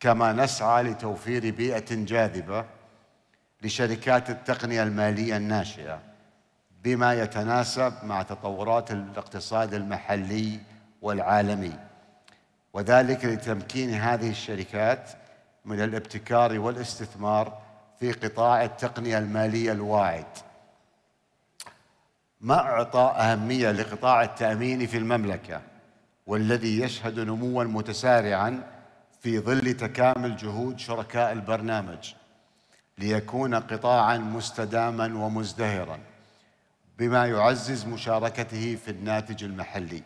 كما نسعى لتوفير بيئة جاذبة لشركات التقنية المالية الناشئة بما يتناسب مع تطورات الاقتصاد المحلي والعالمي وذلك لتمكين هذه الشركات من الابتكار والاستثمار في قطاع التقنية المالية الواعد مع إعطاء أهمية لقطاع التأمين في المملكة والذي يشهد نمواً متسارعاً في ظل تكامل جهود شركاء البرنامج ليكون قطاعا مستداما ومزدهرا بما يعزز مشاركته في الناتج المحلي